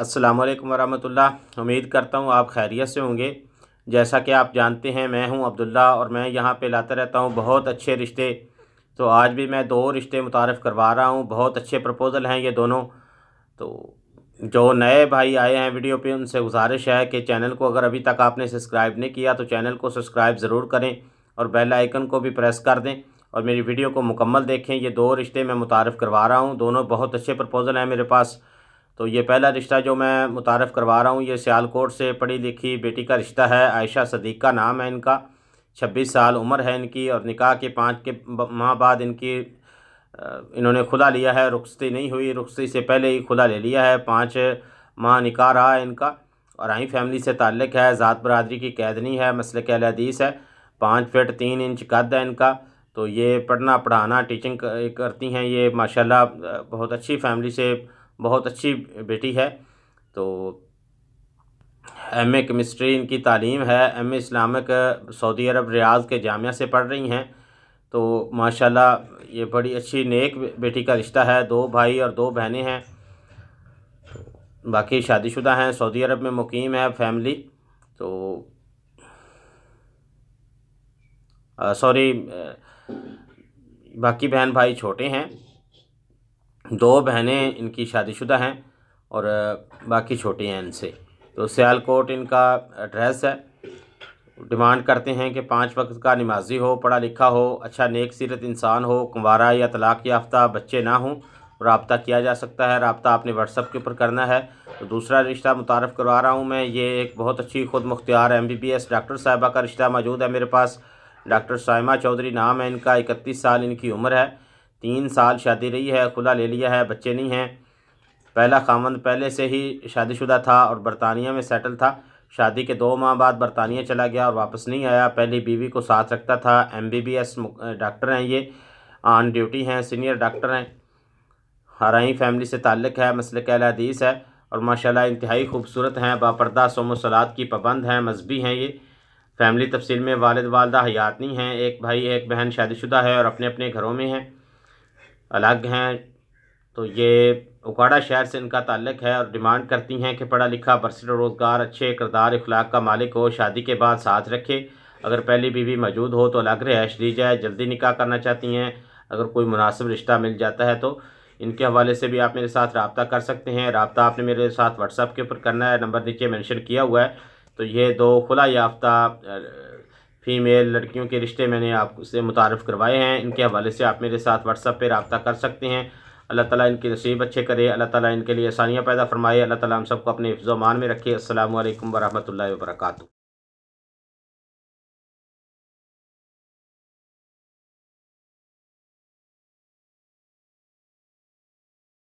अस्सलाम वालेकुम वरहमतुल्लाह उम्मीद करता हूँ आप खैरियत से होंगे जैसा कि आप जानते हैं मैं हूँ अब्दुल्ला और मैं यहाँ पे लाता रहता हूँ बहुत अच्छे रिश्ते तो आज भी मैं दो रिश्ते मुतारफ़ करवा रहा हूँ बहुत अच्छे प्रपोज़ल हैं ये दोनों तो जो नए भाई आए हैं वीडियो पे उनसे गुजारिश है कि चैनल को अगर अभी तक आपने सब्सक्राइब नहीं किया तो चैनल को सब्सक्राइब ज़रूर करें और बेल आइकन को भी प्रेस कर दें और मेरी वीडियो को मुकम्मल देखें ये दो रिश्ते मैं मुतारफ़ करवा रहा हूँ दोनों बहुत अच्छे प्रपोज़ल हैं मेरे पास तो ये पहला रिश्ता जो मैं मुतारफ़ करवा रहा हूँ ये सियालकोट से पढ़ी लिखी बेटी का रिश्ता है आयशा सदीक का नाम है इनका छब्बीस साल उम्र है इनकी और निकाह के पाँच के माह बाद इनकी इन्होंने खुला लिया है रुखसती नहीं हुई रुखसती से पहले ही खुला ले लिया है पाँच माह निकाह रहा है इनका और आई फैमिली से ताल्लुक़ है ज़ात बरदरी की कैदनी है मसल के हदीस है पाँच फिट तीन इंच कद है इनका तो ये पढ़ना पढ़ाना टीचिंग करती हैं ये माशाल्लाह बहुत अच्छी फैमिली से बहुत अच्छी बेटी है तो एम ए केमिस्ट्री इनकी तालीम है एम ए इस्लामिक सऊदी अरब रियाज के जामिया से पढ़ रही हैं तो माशाल्लाह ये बड़ी अच्छी नेक बेटी का रिश्ता है दो भाई और दो बहनें हैं तो बाकी शादीशुदा हैं सऊदी अरब में मुकीम है फैमिली तो सॉरी बाकी बहन भाई छोटे हैं दो बहनें इनकी शादीशुदा हैं और बाकी छोटी हैं इनसे तो सियालकोट इनका एड्रेस है डिमांड करते हैं कि पाँच वक्त का नमाजी हो पढ़ा लिखा हो अच्छा नेक सीरत इंसान हो कुंवारा या तलाक़ याफ्ता बच्चे ना हों रबता किया जा सकता है रबता आपने व्हाट्सअप के ऊपर करना है तो दूसरा रिश्ता मुतारफ़ करवा रहा हूँ मैं ये एक बहुत अच्छी खुद मुख्तियार M B B S doctor साहिबा का रिश्ता मौजूद है मेरे पास डॉक्टर साइमा चौधरी नाम है इनका इकतीस साल इनकी उम्र है तीन साल शादी रही है खुला ले लिया है बच्चे नहीं हैं पहला खामंद पहले से ही शादीशुदा था और बरतानिया में सेटल था शादी के दो माह बाद बरतानिया चला गया और वापस नहीं आया पहली बीवी को साथ रखता था एमबीबीएस डॉक्टर हैं ये ऑन ड्यूटी हैं सीनियर डॉक्टर हैं हराई फैमिली से ताल्लक है मसल हदीस है और माशाल्लाह इंतहाई खूबसूरत हैं बापरदा सोमोसलात की पाबंद हैं मजहबी हैं ये फैमिली तफसील में वालद वालदा हयात नहीं हैं एक भाई एक बहन शादीशुदा है और अपने अपने घरों में हैं अलग हैं तो ये उकाड़ा शहर से इनका ताल्लक है और डिमांड करती हैं कि पढ़ा लिखा बरसर रोज़गार अच्छे करदार अखलाक का मालिक हो शादी के बाद साथ रखे अगर पहली बीवी मौजूद हो तो अलग रिहाइश दी जाए जल्दी निकाह करना चाहती हैं अगर कोई मुनासिब रिश्ता मिल जाता है तो इनके हवाले से भी आप मेरे साथ रबता कर सकते हैं रबता आपने मेरे साथ व्हाट्सअप के ऊपर करना है नंबर नीचे मैंशन किया हुआ है तो ये दो खुला याफ्ता फ़ीमेल लड़कियों के रिश्ते मैंने आपसे मुतारफ़ करवाए हैं इनके हवाले से आप मेरे साथ व्हाट्सअप पर रबता कर सकते हैं अल्लाह ताला इनके नसीब अच्छे करे अल्लाह ताला इनके लिए आसानियाँ पैदा फरमाए अल्लाह ताला हम सबको अपने हिफ्ज़ो मान में रखे असल वरहमल वर्का